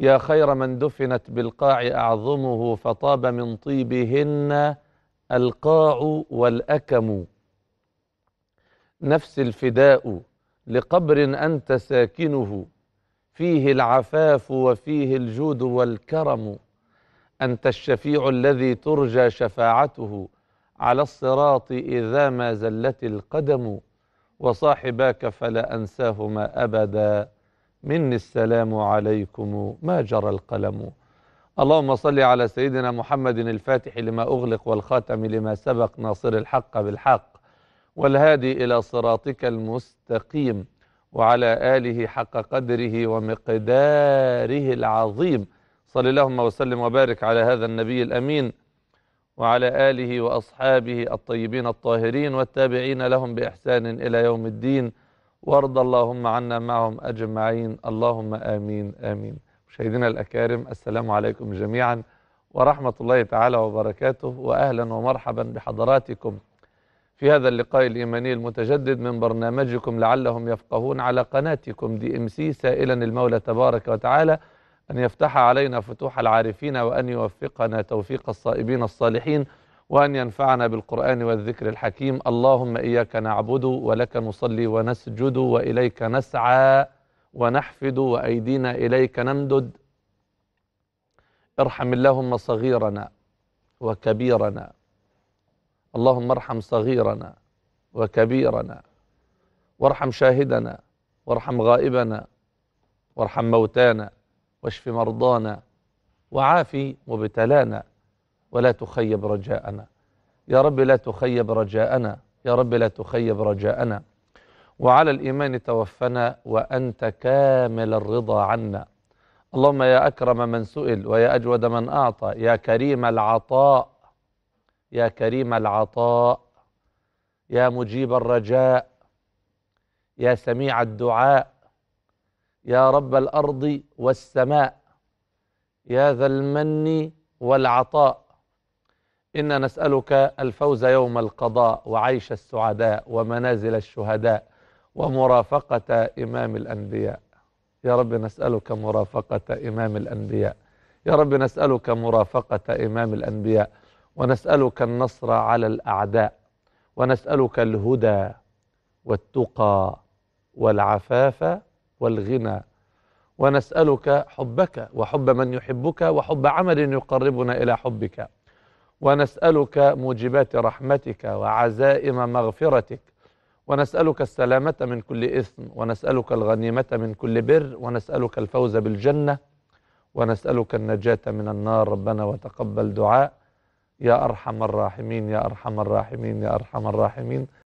يا خير من دفنت بالقاع أعظمه فطاب من طيبهن القاع والأكم نفس الفداء لقبر أنت ساكنه فيه العفاف وفيه الجود والكرم أنت الشفيع الذي ترجى شفاعته على الصراط إذا ما زلت القدم وصاحباك فلا أنساهما أبداً مني السلام عليكم ما جرى القلم اللهم صل على سيدنا محمد الفاتح لما أغلق والخاتم لما سبق ناصر الحق بالحق والهادي إلى صراطك المستقيم وعلى آله حق قدره ومقداره العظيم صل اللهم وسلم وبارك على هذا النبي الأمين وعلى آله وأصحابه الطيبين الطاهرين والتابعين لهم بإحسان إلى يوم الدين وارض اللهم عنا معهم أجمعين اللهم آمين آمين مشاهدينا الأكارم السلام عليكم جميعا ورحمة الله تعالى وبركاته وأهلا ومرحبا بحضراتكم في هذا اللقاء الإيماني المتجدد من برنامجكم لعلهم يفقهون على قناتكم دي ام سي سائلا المولى تبارك وتعالى أن يفتح علينا فتوح العارفين وأن يوفقنا توفيق الصائبين الصالحين وأن ينفعنا بالقرآن والذكر الحكيم اللهم إياك نعبد ولك نصلي ونسجد وإليك نسعى ونحفد وأيدينا إليك نمدد ارحم اللهم صغيرنا وكبيرنا اللهم ارحم صغيرنا وكبيرنا وارحم شاهدنا وارحم غائبنا وارحم موتانا واشف مرضانا وعافي مبتلانا ولا تخيب رجاءنا يا رب لا تخيب رجاءنا يا رب لا تخيب رجاءنا وعلى الإيمان توفنا وأنت كامل الرضا عنا اللهم يا أكرم من سئل ويا أجود من أعطى يا كريم العطاء يا كريم العطاء يا مجيب الرجاء يا سميع الدعاء يا رب الأرض والسماء يا ذا المن والعطاء إنا نسألك الفوز يوم القضاء وعيش السعداء ومنازل الشهداء ومرافقة إمام الأنبياء يا رب نسألك مرافقة إمام الأنبياء يا رب نسألك مرافقة إمام الأنبياء ونسألك النصر على الأعداء ونسألك الهدى والتقى والعفاف والغنى ونسألك حبك وحب من يحبك وحب عمل يقربنا إلى حبك ونسألك موجبات رحمتك وعزائم مغفرتك ونسألك السلامة من كل إثم ونسألك الغنيمة من كل بر ونسألك الفوز بالجنة ونسألك النجاة من النار ربنا وتقبل دعاء يا أرحم الراحمين يا أرحم الراحمين يا أرحم الراحمين